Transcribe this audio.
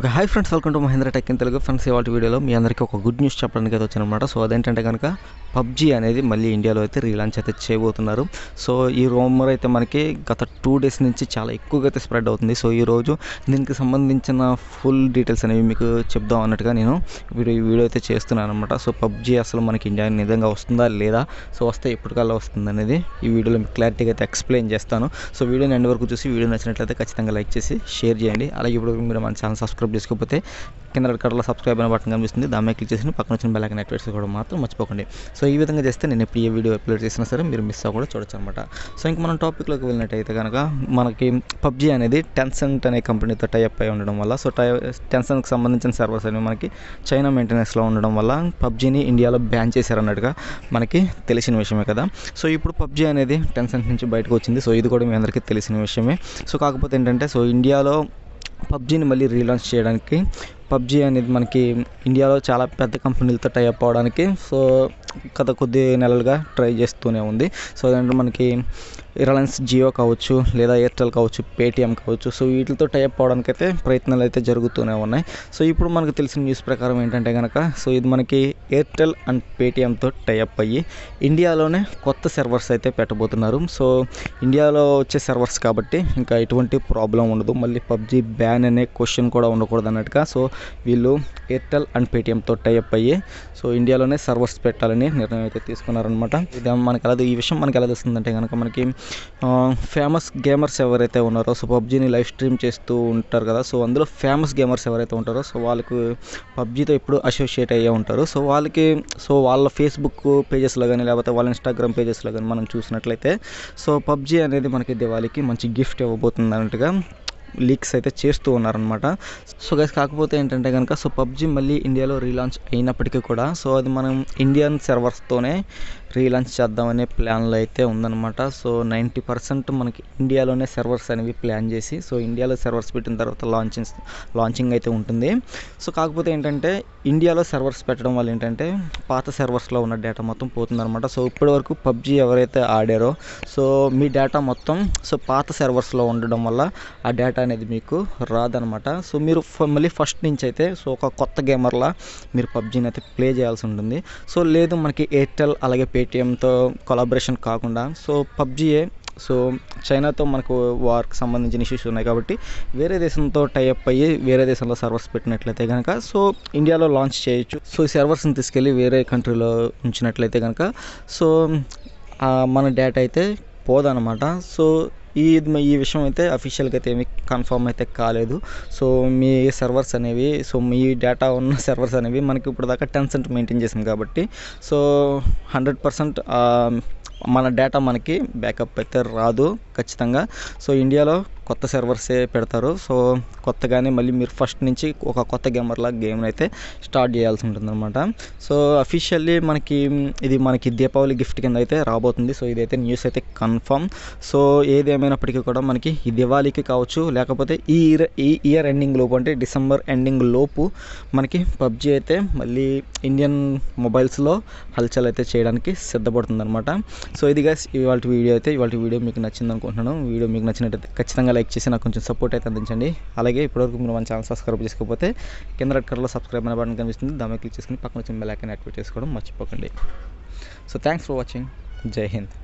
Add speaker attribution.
Speaker 1: okay hi friends welcome to Mahendra tech in Telugu friends ఇవాళ వీడియోలో మీ అందరికీ ఒక గుడ్ న్యూస్ చెప్పడానికి అయితే అనమాట సో అదేంటంటే కనుక పబ్జి అనేది మళ్ళీ ఇండియాలో అయితే రీలాంచ్ అయితే చేయబోతున్నారు సో ఈ రోమర్ అయితే మనకి గత టూ డేస్ నుంచి చాలా ఎక్కువగా అయితే స్ప్రెడ్ అవుతుంది సో ఈరోజు దీనికి సంబంధించిన ఫుల్ డీటెయిల్స్ అనేవి మీకు చెప్దాం అన్నట్టుగా నేను వీడియో ఈ వీడియో అయితే చేస్తున్నాను అనమాట సో పబ్జి అసలు మనకి ఇండియా నిజంగా వస్తుందా లేదా సో వస్తే ఎప్పటికల్లా వస్తుంది అనేది ఈ వీడియోలో మీకు క్లారిటీగా అయితే ఎక్స్ప్లెయిన్ చేస్తాను సో వీడియోని ఎండ్ వరకు చూసి వీడియో నచ్చినట్లయితే ఖచ్చితంగా లైక్ చేసి షేర్ చేయండి అలాగే ఇప్పుడు మీరు మన ఛానల్ సబ్స్క్రైబ్ చేసుకోకపోతే కింద కడలో సబ్స్క్రైబ్ అనే బటన్ కనిపిస్తుంది దాని మీద క్లిక్ చేసి పక్కన వచ్చిన బెల్ నెట్వర్క్స్ కూడా మాత్రం మర్చిపోకండి సో ఈ విధంగా చేస్తే నేను ఎప్పుడు ఏ వీడియో అప్లోడ్ చేసినా సరే మీరు మిస్ అవ్వకూడదు చూడొచ్చు అనమాట సో ఇంక మనం టాపిక్లోకి వెళ్ళినట్టయితే కనుక మనకి పబ్జి అనేది టెన్సెంట్ అనే కంపెనీతో టైఅప్ అయి ఉండడం వల్ల సో టై టెన్సెంట్కి సంబంధించిన సర్వర్స్ అనేవి మనకి చైనా మెయింటెనెన్స్లో ఉండడం వల్ల పబ్జీని ఇండియాలో బ్యాన్ చేశారన్నట్టుగా మనకి తెలిసిన విషయమే కదా సో ఇప్పుడు పబ్జీ అనేది టెన్సెంట్ నుంచి బయటకు వచ్చింది సో ఇది కూడా మీ అందరికీ తెలిసిన విషయమే సో కాకపోతే ఏంటంటే సో ఇండియాలో పబ్జీని మళ్ళీ రీలాంచ్ చేయడానికి పబ్జి అనేది మనకి ఇండియాలో చాలా పెద్ద కంపెనీలతో టై అప్ అవ్వడానికి సో గత కొద్ది నెలలుగా ట్రై చేస్తూనే ఉంది సో అదంటే మనకి రిలయన్స్ జియో కావచ్చు లేదా ఎయిర్టెల్ కావచ్చు పేటిఎం కావచ్చు సో వీటితో టైప్ అవ్వడానికి అయితే ప్రయత్నాలు అయితే జరుగుతూనే ఉన్నాయి సో ఇప్పుడు మనకు తెలిసిన న్యూస్ ప్రకారం ఏంటంటే కనుక సో ఇది మనకి ఎయిర్టెల్ అండ్ పేటిఎంతో అప్ అయ్యి ఇండియాలోనే కొత్త సర్వర్స్ అయితే పెట్టబోతున్నారు సో ఇండియాలో వచ్చే సర్వర్స్ కాబట్టి ఇంకా ఎటువంటి ప్రాబ్లం ఉండదు మళ్ళీ పబ్జి బ్యాన్ అనే క్వశ్చన్ కూడా ఉండకూడదు అన్నట్టుగా సో వీళ్ళు ఎయిర్టెల్ అండ్ పేటిఎంతో టైఅప్ అయ్యి సో ఇండియాలోనే సర్వర్స్ పెట్టాలని నిర్ణయం అయితే తీసుకున్నారనమాట ఇది మనకి అలా ఈ విషయం మనకి ఎలా తెలుస్తుందంటే కనుక మనకి ఫేమస్ గేమర్స్ ఎవరైతే ఉన్నారో సో పబ్జీని లైవ్ స్ట్రీమ్ చేస్తూ ఉంటారు కదా సో అందులో ఫేమస్ గేమర్స్ ఎవరైతే ఉంటారో సో వాళ్ళకు పబ్జీతో ఎప్పుడు అసోసియేట్ అయ్యే ఉంటారు సో వాళ్ళకి సో వాళ్ళ ఫేస్బుక్ పేజెస్లో కానీ లేకపోతే వాళ్ళ ఇన్స్టాగ్రామ్ పేజెస్లో కానీ మనం చూసినట్లయితే సో పబ్జీ అనేది మనకి దివాళీకి మంచి గిఫ్ట్ ఇవ్వబోతుంది అన్నట్టుగా లీక్స్ అయితే చేస్తూ ఉన్నారనమాట సో గైస్ కాకపోతే ఏంటంటే కనుక సో పబ్జి మళ్ళీ ఇండియాలో రీలాంచ్ అయినప్పటికీ కూడా సో అది మనం ఇండియన్ సర్వర్స్తోనే రీలాంచ్ చేద్దామనే ప్లాన్లో అయితే ఉందన్నమాట సో నైంటీ పర్సెంట్ మనకి ఇండియాలోనే సర్వర్స్ అనేవి ప్లాన్ చేసి సో ఇండియాలో సర్వర్స్ పెట్టిన తర్వాత లాంచింగ్ లాంచింగ్ అయితే ఉంటుంది సో కాకపోతే ఏంటంటే ఇండియాలో సర్వర్స్ పెట్టడం వల్ల ఏంటంటే పాత సర్వర్స్లో ఉన్న డేటా మొత్తం పోతుందనమాట సో ఇప్పటి వరకు పబ్జి ఎవరైతే ఆడారో సో మీ డేటా మొత్తం సో పాత సర్వర్స్లో ఉండడం వల్ల ఆ డేటా డేటా అనేది మీకు రాదనమాట సో మీరు మళ్ళీ ఫస్ట్ నుంచి అయితే సో ఒక కొత్త గేమర్లా మీరు పబ్జీని అయితే ప్లే చేయాల్సి ఉంటుంది సో లేదు మనకి ఎయిర్టెల్ అలాగే పేటిఎంతో కొలాబరేషన్ కాకుండా సో పబ్జీయే సో చైనాతో మనకు వార్కి సంబంధించిన ఇష్యూస్ ఉన్నాయి కాబట్టి వేరే దేశంతో టైఅప్ అయ్యి వేరే దేశంలో సర్వర్స్ పెట్టినట్లయితే కనుక సో ఇండియాలో లాంచ్ చేయొచ్చు సో ఈ సర్వర్స్ని తీసుకెళ్ళి వేరే కంట్రీలో ఉంచినట్లయితే కనుక సో మన డేటా అయితే పోదనమాట సో ఈ ఈ విషయం అయితే అఫీషియల్గా అయితే ఏమి కన్ఫర్మ్ అయితే కాలేదు సో మీ సర్వర్స్ అనేవి సో మీ డేటా ఉన్న సర్వర్స్ అనేవి మనకి ఇప్పుడు దాకా టెన్ సెంట్ మెయింటైన్ చేసింది కాబట్టి సో హండ్రెడ్ పర్సెంట్ మన డేటా మనకి బ్యాకప్ అయితే రాదు ఖచ్చితంగా సో ఇండియాలో కొత్త సర్వర్సే పెడతారు సో కొత్తగానే మళ్ళీ మీరు ఫస్ట్ నుంచి ఒక కొత్త గేమర్లా గేమ్ని అయితే స్టార్ట్ చేయాల్సి ఉంటుందన్నమాట సో అఫీషియల్లీ మనకి ఇది మనకి దీపావళి గిఫ్ట్ కింద అయితే రాబోతుంది సో ఇదైతే న్యూస్ అయితే కన్ఫర్మ్ సో ఏదేమైనప్పటికీ కూడా మనకి ఈ దివాళీకి కావచ్చు లేకపోతే ఈ ఇయర్ ఈ ఇయర్ ఎండింగ్ లోపు అంటే డిసెంబర్ ఎండింగ్ లోపు మనకి పబ్జీ అయితే మళ్ళీ ఇండియన్ మొబైల్స్లో హల్చల్ అయితే చేయడానికి అనమాట సో ఇది గా ఇవాళ వీడియో అయితే ఇవాళ వీడియో మీకు నచ్చిందనుకుంటున్నాను అనుకుంటున్నాను వీడియో మీకు నచ్చినట్టయితే ఖచ్చితంగా లైక్ చేసి నాకు కొంచెం సపోర్ట్ అయితే అందించండి అలాగే ఇప్పటివరకు మీరు మన ఛానల్ సబ్స్క్రైబ్ చేసుకోకపోతే కింద రెడ్ కలర్లో సబ్స్క్రైబ్ అనే బటన్ కనిపిస్తుంది దాని క్లిక్ చేసుకుని పక్కన వచ్చిన బెల్ ఐకాన్ యాక్టివేట్ చేసుకోవడం మర్చిపోకండి సో థ్యాంక్స్ ఫర్ వాచింగ్ జై హింద్